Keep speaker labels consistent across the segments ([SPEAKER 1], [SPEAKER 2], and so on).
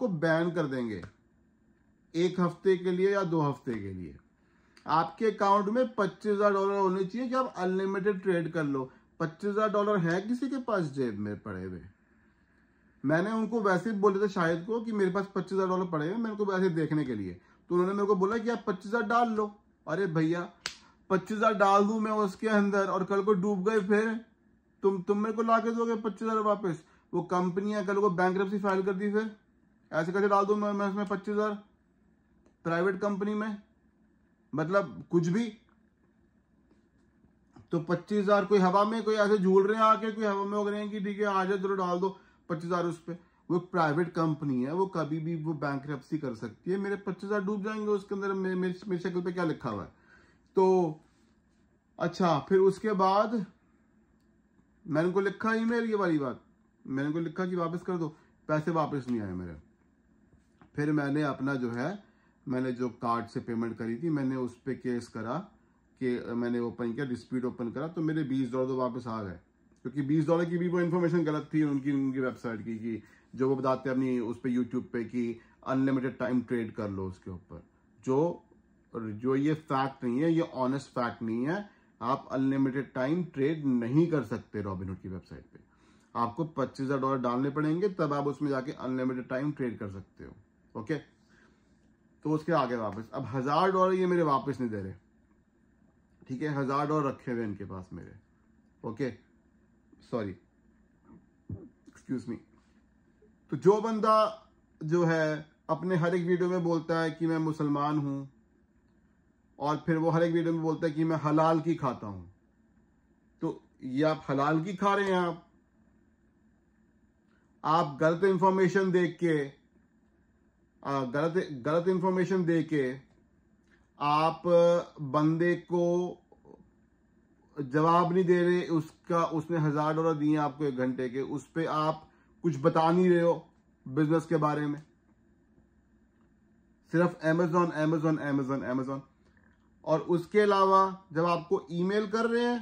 [SPEAKER 1] को बैन कर देंगे एक हफ्ते के लिए या दो हफ्ते के लिए आपके अकाउंट में पच्चीस हजार डॉलर होने चाहिए कि आप अनलिमिटेड ट्रेड कर लो पच्चीस हजार डॉलर है किसी के पास जेब में पड़े हुए मैंने उनको वैसे बोले थे शायद को कि मेरे पास पच्चीस हजार डॉलर पड़े हुए मैं उनको वैसे देखने के लिए तो उन्होंने मेरे को बोला कि आप पच्चीस डाल लो अरे भैया पच्चीस डाल दू मैं उसके अंदर और कल को डूब गए फिर तुम तुम मेरे को ला दोगे पच्चीस वापस वो कंपनियां कल को बैंक फाइल कर दी फिर ऐसे कैसे डाल दो मैं, मैं इसमें पच्चीस हजार प्राइवेट कंपनी में मतलब कुछ भी तो पच्चीस हजार कोई हवा में कोई ऐसे झूल रहे हैं आके कोई हवा में हो रहे हैं कि ठीक है आ जाए जरूर डाल दो पच्चीस हजार उस पर वो प्राइवेट कंपनी है वो कभी भी वो बैंक कर सकती है मेरे पच्चीस हजार डूब जाएंगे उसके अंदर मेरे मेरी शक्ल पे क्या लिखा हुआ है तो अच्छा फिर उसके बाद मैंने उनको लिखा ईमेल ये वाली बात मैंने को लिखा कि वापस कर दो पैसे वापस नहीं आए मेरे फिर मैंने अपना जो है मैंने जो कार्ड से पेमेंट करी थी मैंने उस पर केस करा कि मैंने ओपन किया डिस्प्यूट ओपन करा तो मेरे बीस डॉलर तो वापस आ गए क्योंकि बीस डॉलर की भी वो इन्फॉर्मेशन गलत थी उनकी उनकी वेबसाइट की कि जो वो बताते हैं अपनी उस पर यूट्यूब पे कि अनलिमिटेड टाइम ट्रेड कर लो उसके ऊपर जो जो ये फैक्ट नहीं है ये ऑनेस्ट फैक्ट नहीं है आप अनलिमिटेड टाइम ट्रेड नहीं कर सकते रॉबिनहुड की वेबसाइट पे आपको पच्चीस हजार डॉलर डालने पड़ेंगे तब आप उसमें जाके अनलिमिटेड टाइम ट्रेड कर सकते हो ओके तो उसके आगे वापस अब हज़ार डॉलर ये मेरे वापस नहीं दे रहे ठीक है हज़ार डॉलर रखे हुए इनके पास मेरे ओके सॉरी एक्सक्यूज मी तो जो बंदा जो है अपने हर एक वीडियो में बोलता है कि मैं मुसलमान हूं और फिर वो हर एक वीडियो में बोलता है कि मैं हलाल की खाता हूं तो ये आप हलाल की खा रहे हैं आप आप गलत इंफॉर्मेशन देख के गलत गलत इंफॉर्मेशन दे के आप बंदे को जवाब नहीं दे रहे उसका उसने हजार डॉलर दिए आपको एक घंटे के उस पर आप कुछ बता नहीं रहे हो बिजनेस के बारे में सिर्फ अमेजोन अमेजोन एमेजॉन अमेजोन और उसके अलावा जब आपको ईमेल कर रहे हैं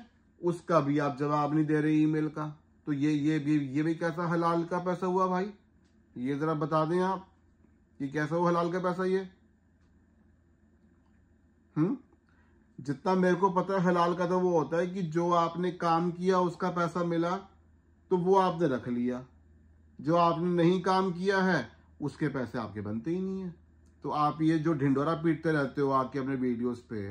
[SPEAKER 1] उसका भी आप जवाब नहीं दे रहे ईमेल का तो ये ये भी ये भी कैसा हलाल का पैसा हुआ भाई ये जरा बता दें आप ये कैसा हुआ हलाल का पैसा ये हम्म जितना मेरे को पता है हलाल का तो वो होता है कि जो आपने काम किया उसका पैसा मिला तो वो आपने रख लिया जो आपने नहीं काम किया है उसके पैसे आपके बनते ही नहीं है तो आप ये जो ढिंडोरा पीटते रहते हो आके अपने वीडियोस पे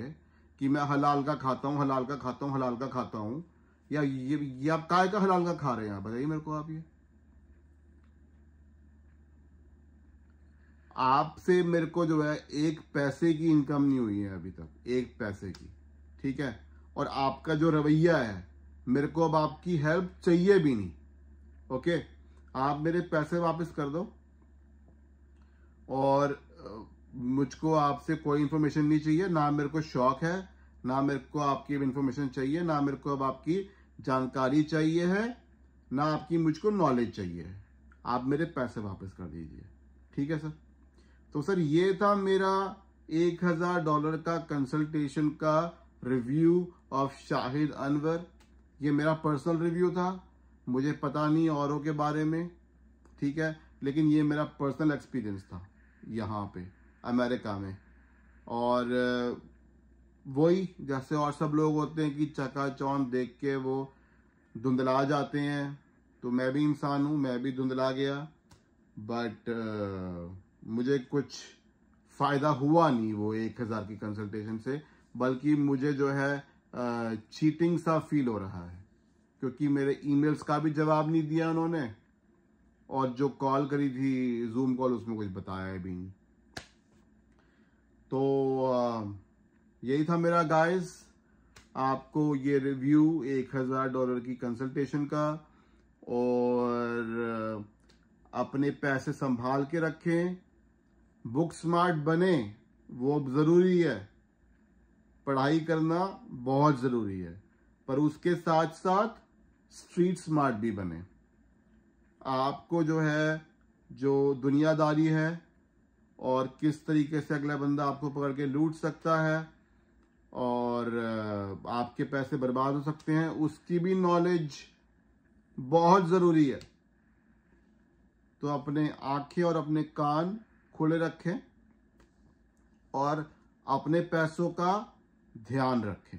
[SPEAKER 1] कि मैं हलाल का खाता हूँ हलाल का खाता हूँ हलाल का खाता हूँ या ये, ये आप काय का हलाल का खा रहे हैं बताइए मेरे को आप ये आपसे मेरे को जो है एक पैसे की इनकम नहीं हुई है अभी तक एक पैसे की ठीक है और आपका जो रवैया है मेरे को अब आपकी हेल्प चाहिए भी नहीं ओके आप मेरे पैसे वापस कर दो और मुझको आपसे कोई इन्फॉर्मेशन नहीं चाहिए ना मेरे को शौक है ना मेरे को आपकी इन्फॉर्मेशन चाहिए ना मेरे को अब आपकी जानकारी चाहिए है ना आपकी मुझको नॉलेज चाहिए आप मेरे पैसे वापस कर दीजिए ठीक है सर तो सर ये था मेरा एक हजार डॉलर का कंसल्टेशन का रिव्यू ऑफ शाहिद अनवर ये मेरा पर्सनल रिव्यू था मुझे पता नहीं औरों के बारे में ठीक है लेकिन ये मेरा पर्सनल एक्सपीरियंस था यहाँ पे अमेरिका में और वही जैसे और सब लोग होते हैं कि चौन देख के वो धुंधला जाते हैं तो मैं भी इंसान हूँ मैं भी धुंधला गया बट मुझे कुछ फ़ायदा हुआ नहीं वो एक हज़ार की कंसल्टेशन से बल्कि मुझे जो है चीटिंग सा फील हो रहा है क्योंकि मेरे ईमेल्स का भी जवाब नहीं दिया उन्होंने और जो कॉल करी थी जूम कॉल उसमें कुछ बताया भी नहीं तो यही था मेरा गाइस आपको ये रिव्यू एक हज़ार डॉलर की कंसल्टेशन का और अपने पैसे संभाल के रखें बुक स्मार्ट बने वो ज़रूरी है पढ़ाई करना बहुत ज़रूरी है पर उसके साथ साथ स्ट्रीट स्मार्ट भी बने आपको जो है जो दुनियादारी है और किस तरीके से अगला बंदा आपको पकड़ के लूट सकता है और आपके पैसे बर्बाद हो सकते हैं उसकी भी नॉलेज बहुत ज़रूरी है तो अपने आंखें और अपने कान खुले रखें और अपने पैसों का ध्यान रखें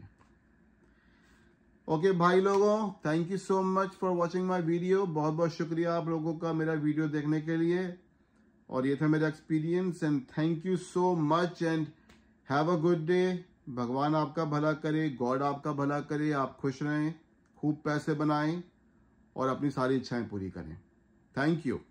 [SPEAKER 1] ओके भाई लोगों thank you so much for watching my video बहुत बहुत शुक्रिया आप लोगों का मेरा वीडियो देखने के लिए और ये था मेरा experience and thank you so much and have a good day भगवान आपका भला करे गॉड आपका भला करे आप खुश रहें खूब पैसे बनाएं और अपनी सारी इच्छाएं पूरी करें थैंक यू